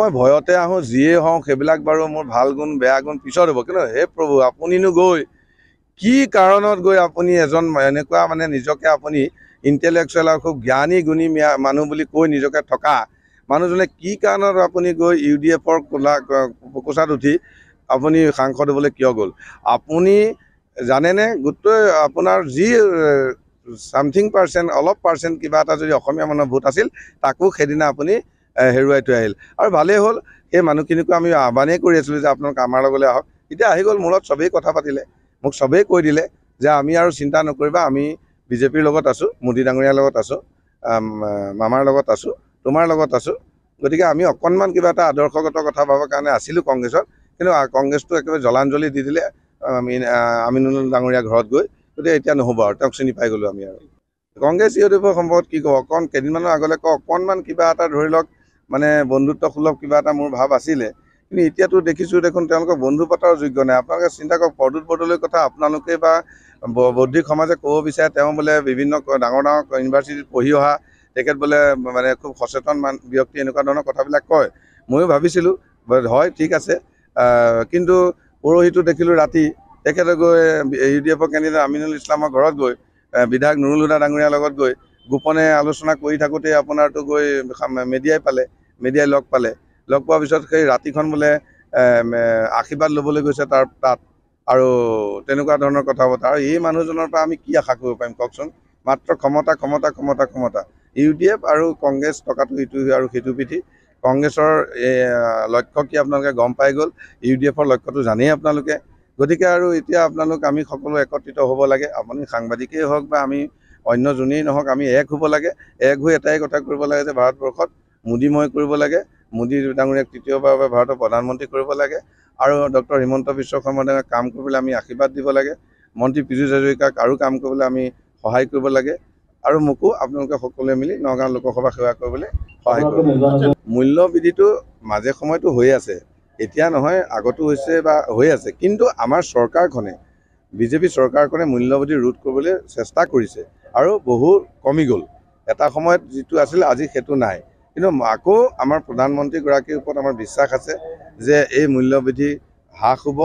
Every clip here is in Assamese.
মই ভয়তে আহোঁ যিয়ে হওঁ সেইবিলাক বাৰু মোৰ ভাল গুণ বেয়া গুণ পিছত হ'ব কিন্তু হে প্ৰভু আপুনিনো গৈ কি কাৰণত গৈ আপুনি এজন এনেকুৱা মানে নিজকে আপুনি ইণ্টেলেকচুৱেল আৰু খুব জ্ঞানী গুণী মানুহ বুলি কৈ নিজকে থকা মানুহজনে কি কাৰণত আপুনি গৈ ইউ ডি এফৰ কোলা কোচাত উঠি আপুনি সাংসদ হ'বলৈ কিয় গ'ল আপুনি জানেনে গোটেই আপোনাৰ যি ছামথিং পাৰ্চেণ্ট অলপ পাৰ্চেণ্ট কিবা এটা যদি অসমীয়া মানুহৰ ভোট আছিল তাকো সেইদিনা আপুনি হেৰুৱাই থৈ আহিল আৰু ভালেই হ'ল সেই মানুহখিনিকো আমি আহ্বানেই কৰি আছিলোঁ যে আপোনালোক আমাৰ লগলৈ আহক এতিয়া আহি গ'ল মূৰত চবেই কথা পাতিলে মোক চবেই কৈ দিলে যে আমি আৰু চিন্তা নকৰিবা আমি বিজেপিৰ লগত আছোঁ মোদী ডাঙৰীয়াৰ লগত আছোঁ মামাৰ লগত আছোঁ তোমাৰ লগত আছোঁ গতিকে আমি অকণমান কিবা এটা আদৰ্শগত কথা পাবৰ কাৰণে আছিলোঁ কংগ্ৰেছত কিন্তু কংগ্ৰেছটো একেবাৰে জলাঞ্জলি দি দিলে আমিনুল ডাঙৰীয়া ঘৰত গৈ গতিকে এতিয়া নহ'ব আৰু তেওঁক চিনি পাই গ'লোঁ আমি আৰু কংগ্ৰেছ ইউডিপৰ সম্ভৱত কি কওঁ অকণ কেইদিনমানৰ আগলৈ কওঁ অকণমান কিবা এটা ধৰি লওক মানে বন্ধুত্ব সুলভ কিবা এটা মোৰ ভাৱ আছিলে কিন্তু এতিয়াতো দেখিছোঁ দেখোন তেওঁলোকৰ বন্ধু পতাৰ যোগ্য নাই আপোনালোকে চিন্তা কৰক প্ৰদ্যুৎ বৰদলৈ কথা আপোনালোকেই বা বৌদ্ধিক সমাজে ক'ব বিচাৰে তেওঁ বোলে বিভিন্ন ডাঙৰ ডাঙৰ ইউনিভাৰ্চিটিত পঢ়ি অহা তেখেত বোলে মানে খুব সচেতন ব্যক্তি এনেকুৱা ধৰণৰ কথাবিলাক কয় ময়ো ভাবিছিলোঁ হয় ঠিক আছে কিন্তু পৰহিটো দেখিলোঁ ৰাতি তেখেতে গৈ ইউ ডি এফৰ কেণ্ডিডেট আমিনুল ইছলামৰ ঘৰত গৈ বিধায়ক নুৰুল হুদা ডাঙৰীয়াৰ লগত গৈ গোপনে আলোচনা কৰি থাকোঁতে আপোনাৰতো গৈ মেডিয়াই পালে মিডিয়াই লগ পালে লগ পোৱাৰ পিছত সেই ৰাতিখন বোলে আশীৰ্বাদ ল'বলৈ গৈছে তাৰ তাত আৰু তেনেকুৱা ধৰণৰ কথা বতৰা আৰু এই মানুহজনৰ পৰা আমি কি আশা কৰিব পাৰিম কওকচোন মাত্ৰ ক্ষমতা ক্ষমতা ক্ষমতা ক্ষমতা ইউ ডি এফ আৰু কংগ্ৰেছ টকাটো ইটো আৰু সেইটো পিঠি কংগ্ৰেছৰ এই লক্ষ্য কি আপোনালোকে গম পাই গ'ল ইউ ডি এফৰ লক্ষ্যটো জানেই আপোনালোকে গতিকে আৰু এতিয়া আপোনালোক আমি সকলো একত্ৰিত হ'ব লাগে আপুনি সাংবাদিকেই হওক বা আমি অন্য যোনেই নহওক আমি এক হ'ব লাগে এক হৈ এটাই কথা কৰিব লাগে যে ভাৰতবৰ্ষত মোদীময় কৰিব লাগে মোদী ডাঙৰীয়াক তৃতীয়বাৰ ভাৰতৰ প্ৰধানমন্ত্ৰী কৰিব লাগে আৰু ডক্টৰ হিমন্ত বিশ্ব শৰ্মা ডাঙৰক কাম কৰিবলৈ আমি আশীৰ্বাদ দিব লাগে মন্ত্ৰী পীযুষ হাজৰিকাক আৰু কাম কৰিবলৈ আমি সহায় কৰিব লাগে আৰু মোকো আপোনালোকে সকলোৱে মিলি নগাঁও লোকসভা সেৱা কৰিবলৈ সহায় কৰিব মূল্য বৃদ্ধিটো মাজে সময়তো হৈ আছে এতিয়া নহয় আগতো হৈছে বা হৈ আছে কিন্তু আমাৰ চৰকাৰখনে বিজেপি চৰকাৰখনে মূল্য মূল্যবৃদ্ধি ৰোধ কৰিবলৈ চেষ্টা কৰিছে আৰু বহু কমি গ'ল এটা সময়ত যিটো আছিল আজি সেইটো নাই কিন্তু আকৌ আমাৰ প্ৰধানমন্ত্ৰীগৰাকীৰ ওপৰত আমাৰ বিশ্বাস আছে যে এই মূল্যবৃদ্ধি হ্ৰাস হ'ব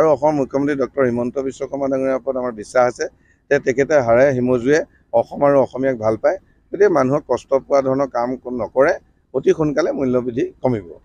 আৰু অসমৰ মুখ্যমন্ত্ৰী ডক্টৰ হিমন্ত বিশ্ব শৰ্মা ডাঙৰীয়াৰ ওপৰত আমাৰ বিশ্বাস আছে যে তেখেতে হাৰে হিমজুৱে অসম আৰু অসমীয়াক ভাল পায় গতিকে মানুহক কষ্ট পোৱা ধৰণৰ কাম নকৰে অতি সোনকালে মূল্যবৃদ্ধি কমিব